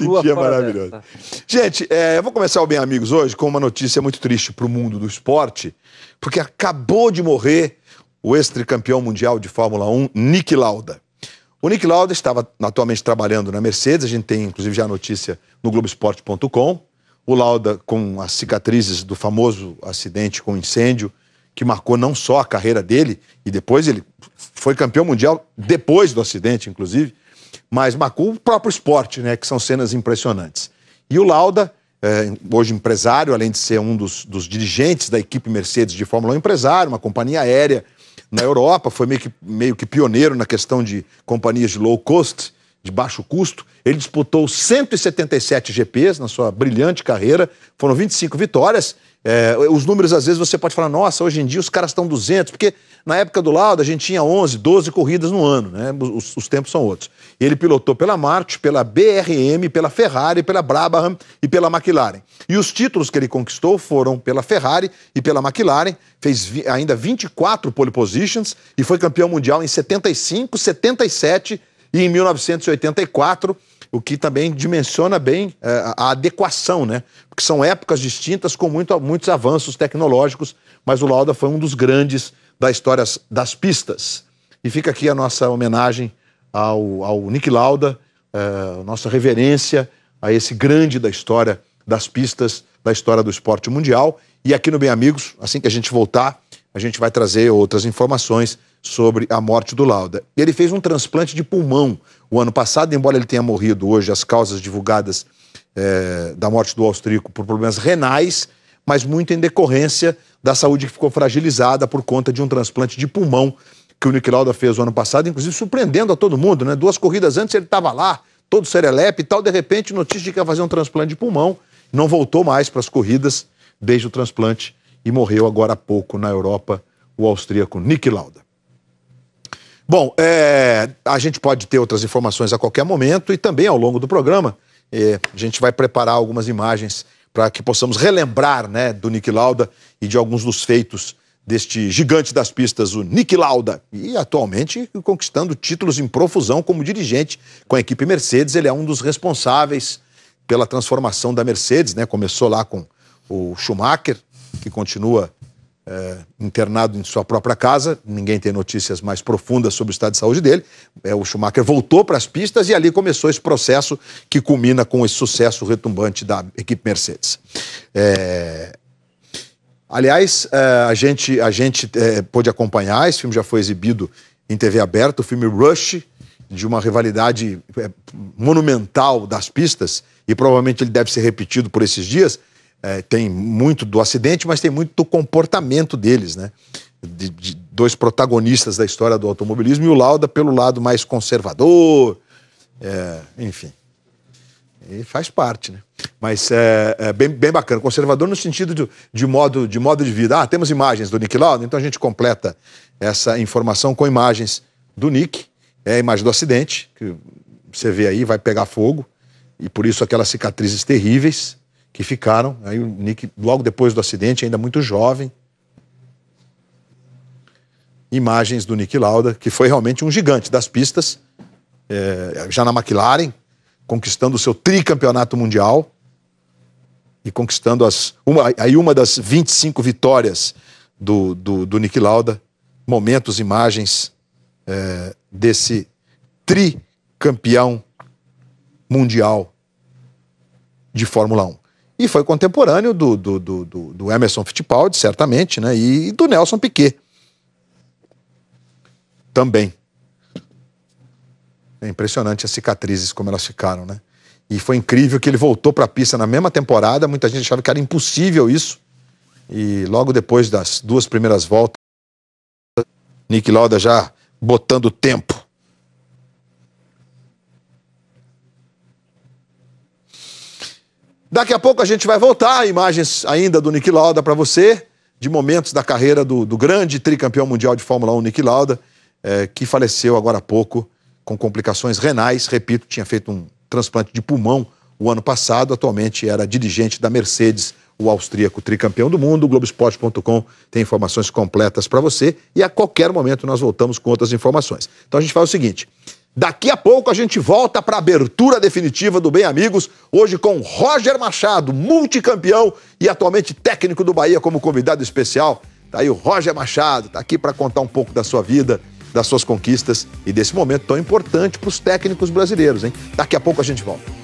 Esse é maravilhoso. Dessa. Gente, é, eu vou começar o Bem Amigos hoje com uma notícia muito triste para o mundo do esporte, porque acabou de morrer o ex campeão mundial de Fórmula 1, Nick Lauda. O Nick Lauda estava atualmente trabalhando na Mercedes, a gente tem inclusive já a notícia no Globoesporte.com. O Lauda, com as cicatrizes do famoso acidente com incêndio, que marcou não só a carreira dele, e depois ele foi campeão mundial, depois do acidente, inclusive, mas marcou o próprio esporte, né? Que são cenas impressionantes. E o Lauda, é, hoje empresário, além de ser um dos, dos, dirigentes da equipe Mercedes de Fórmula 1, empresário, uma companhia aérea na Europa, foi meio que, meio que pioneiro na questão de companhias de low cost de baixo custo. Ele disputou 177 GPs na sua brilhante carreira, foram 25 vitórias. É, os números, às vezes, você pode falar, nossa, hoje em dia os caras estão 200, porque na época do Lauda a gente tinha 11, 12 corridas no ano, né? Os, os tempos são outros. Ele pilotou pela March, pela BRM, pela Ferrari, pela Brabham e pela McLaren. E os títulos que ele conquistou foram pela Ferrari e pela McLaren, fez ainda 24 pole positions e foi campeão mundial em 75, 77 e em 1984, o que também dimensiona bem é, a adequação, né? Porque são épocas distintas com muito, muitos avanços tecnológicos, mas o Lauda foi um dos grandes da história das pistas. E fica aqui a nossa homenagem ao, ao Nick Lauda, é, nossa reverência a esse grande da história das pistas, da história do esporte mundial. E aqui no Bem Amigos, assim que a gente voltar, a gente vai trazer outras informações sobre a morte do Lauda. Ele fez um transplante de pulmão o ano passado, embora ele tenha morrido hoje, as causas divulgadas é, da morte do austríaco por problemas renais, mas muito em decorrência da saúde que ficou fragilizada por conta de um transplante de pulmão que o Nick Lauda fez o ano passado, inclusive surpreendendo a todo mundo, né? Duas corridas antes ele estava lá, todo serelepe e tal, de repente notícia de que ia fazer um transplante de pulmão, não voltou mais para as corridas desde o transplante e morreu agora há pouco na Europa o austríaco Nick Lauda. Bom, é, a gente pode ter outras informações a qualquer momento e também ao longo do programa. É, a gente vai preparar algumas imagens para que possamos relembrar né, do Nick Lauda e de alguns dos feitos deste gigante das pistas, o Nick Lauda. E atualmente conquistando títulos em profusão como dirigente com a equipe Mercedes. Ele é um dos responsáveis pela transformação da Mercedes, né? Começou lá com o Schumacher, que continua é, internado em sua própria casa, ninguém tem notícias mais profundas sobre o estado de saúde dele. É, o Schumacher voltou para as pistas e ali começou esse processo que culmina com esse sucesso retumbante da equipe Mercedes. É... Aliás, é, a gente, a gente é, pôde acompanhar, esse filme já foi exibido em TV aberta, o filme Rush, de uma rivalidade é, monumental das pistas, e provavelmente ele deve ser repetido por esses dias é, tem muito do acidente, mas tem muito do comportamento deles, né? De, de dois protagonistas da história do automobilismo e o Lauda pelo lado mais conservador, é, enfim. E faz parte, né? Mas é, é bem, bem, bacana. Conservador no sentido de, de, modo, de modo de vida. Ah, temos imagens do Nick Lauda, então a gente completa essa informação com imagens do Nick. É a imagem do acidente, que você vê aí, vai pegar fogo. E por isso aquelas cicatrizes terríveis que ficaram. Aí o Nick, logo depois do acidente, ainda muito jovem. Imagens do Nick Lauda, que foi realmente um gigante das pistas, é, já na McLaren, conquistando o seu tricampeonato mundial e conquistando as, uma, aí uma das 25 vitórias do, do, do Nick Lauda. Momentos, imagens é, desse tricampeão mundial de Fórmula 1 e foi contemporâneo do, do, do, do Emerson Fittipaldi, certamente, né? E, e do Nelson Piquet. Também. É impressionante as cicatrizes, como elas ficaram, né? E foi incrível que ele voltou para a pista na mesma temporada. Muita gente achava que era impossível isso. E logo depois das duas primeiras voltas, Nick Lauda já botando tempo Daqui a pouco a gente vai voltar, imagens ainda do Nick Lauda para você, de momentos da carreira do, do, grande tricampeão mundial de Fórmula 1, Nick Lauda, é, que faleceu agora há pouco com complicações renais. Repito, tinha feito um transplante de pulmão o ano passado, atualmente era dirigente da Mercedes, o austríaco tricampeão do mundo. Globoesporte.com tem informações completas para você e a qualquer momento nós voltamos com outras informações. Então a gente faz o seguinte: Daqui a pouco a gente volta para a abertura definitiva do Bem Amigos, hoje com Roger Machado, multicampeão e atualmente técnico do Bahia como convidado especial. Tá aí o Roger Machado, tá aqui para contar um pouco da sua vida, das suas conquistas e desse momento tão importante para os técnicos brasileiros, hein? Daqui a pouco a gente volta.